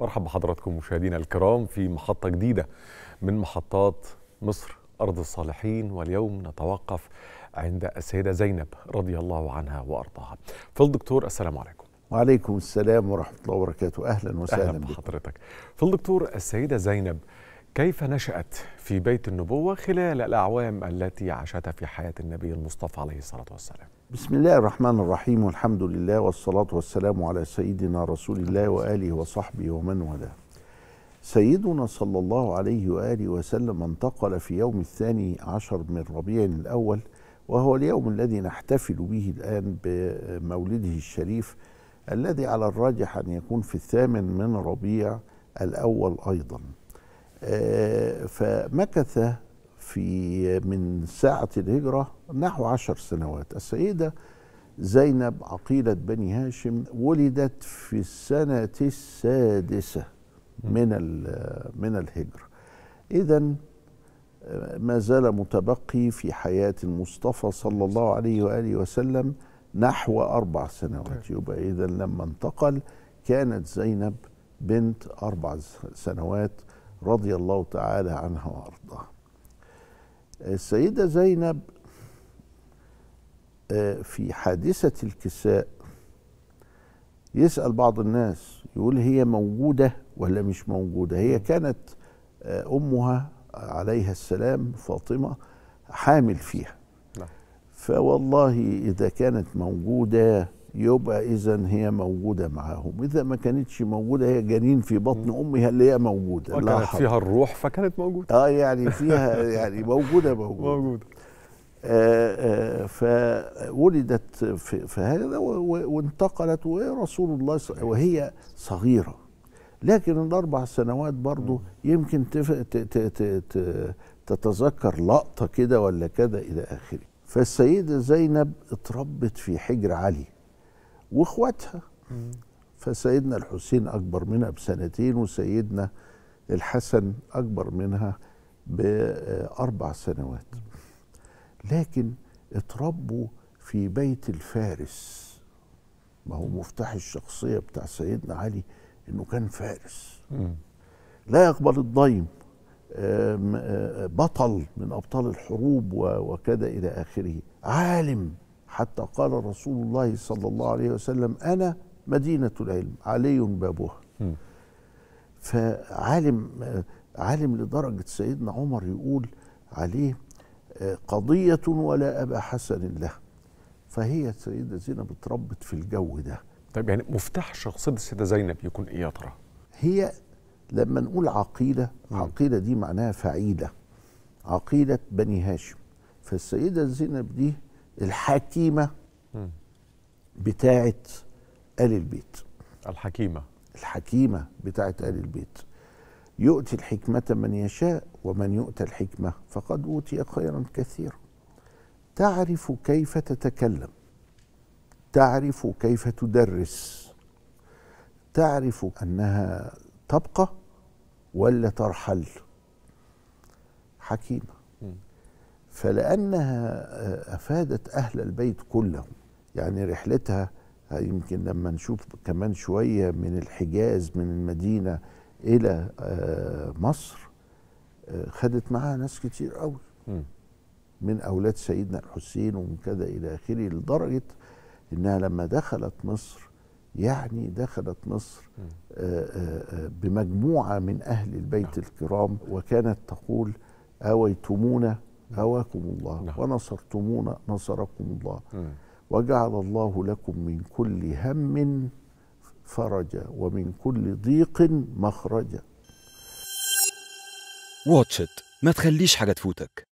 مرحبا بحضراتكم مشاهدينا الكرام في محطة جديدة من محطات مصر أرض الصالحين واليوم نتوقف عند السيدة زينب رضي الله عنها وأرضاها فالدكتور السلام عليكم وعليكم السلام ورحمة الله وبركاته أهلا وسهلا أهلا بحضرتك فالدكتور السيدة زينب كيف نشأت في بيت النبوة خلال الأعوام التي عاشتها في حياة النبي المصطفى عليه الصلاة والسلام بسم الله الرحمن الرحيم والحمد لله والصلاة والسلام على سيدنا رسول الله وآله وصحبه ومن والاه سيدنا صلى الله عليه وآله وسلم انتقل في يوم الثاني عشر من ربيع الأول وهو اليوم الذي نحتفل به الآن بمولده الشريف الذي على الراجح أن يكون في الثامن من ربيع الأول أيضا آه، فمكث في من ساعة الهجرة نحو عشر سنوات السيدة زينب عقيلة بني هاشم ولدت في السنة السادسة من من الهجرة إذا آه، ما زال متبقي في حياة المصطفى صلى الله عليه وآله وسلم نحو أربع سنوات نعم. يبقى إذا لما انتقل كانت زينب بنت أربع سنوات رضي الله تعالى عنها وأرضاها السيدة زينب آه، في حادثة الكساء يسأل بعض الناس يقول هي موجودة ولا مش موجودة هي كانت آه، أمها عليها السلام فاطمة حامل فيها نعم. فوالله إذا كانت موجودة يبقى اذا هي موجوده معاهم اذا ما كانتش موجوده هي جنين في بطن امها اللي هي موجوده آه، لا فيها الروح فكانت موجوده اه يعني فيها يعني موجوده موجوده موجوده آآ آه، آآ آه، فولدت في, في هذا وانتقلت ورسول الله وهي صغيره لكن الاربع سنوات برضه يمكن تتذكر لقطه كده ولا كده الى اخره فالسيده زينب اتربت في حجر علي واخواتها فسيدنا الحسين اكبر منها بسنتين وسيدنا الحسن اكبر منها باربع سنوات لكن اتربوا في بيت الفارس ما هو مفتاح الشخصيه بتاع سيدنا علي انه كان فارس لا يقبل الضيم بطل من ابطال الحروب وكذا الى اخره عالم حتى قال رسول الله صلى الله عليه وسلم أنا مدينة العلم علي بابها فعالم عالم لدرجة سيدنا عمر يقول عليه قضية ولا أبا حسن له فهي سيدة زينب اتربت في الجو ده طيب يعني مفتاح شخصية السيدة زينب يكون إيه يا ترى؟ هي لما نقول عقيلة عقيلة دي معناها فعيلة عقيلة بني هاشم فالسيدة زينب دي الحكيمه بتاعه ال البيت الحكيمه الحكيمه بتاعه ال البيت يؤتي الحكمه من يشاء ومن يؤتى الحكمه فقد اوتي خيرا كثيرا تعرف كيف تتكلم تعرف كيف تدرس تعرف انها تبقى ولا ترحل حكيمه فلأنها آه، أفادت أهل البيت كلهم يعني رحلتها آه، يمكن لما نشوف كمان شوية من الحجاز من المدينة إلى آه، مصر خدت معاها ناس كتير قوي من أولاد سيدنا الحسين ومن كذا إلى آخره لدرجة إنها لما دخلت مصر يعني دخلت مصر بمجموعة من أهل البيت نعم. الكرام وكانت تقول آويتمونا نعم. هواكم الله نعم. ونصرتمونا نصركم الله وجعل الله لكم من كل هم فرجا ومن كل ضيق مخرجا واتشت ما تخليش حاجة تفوتك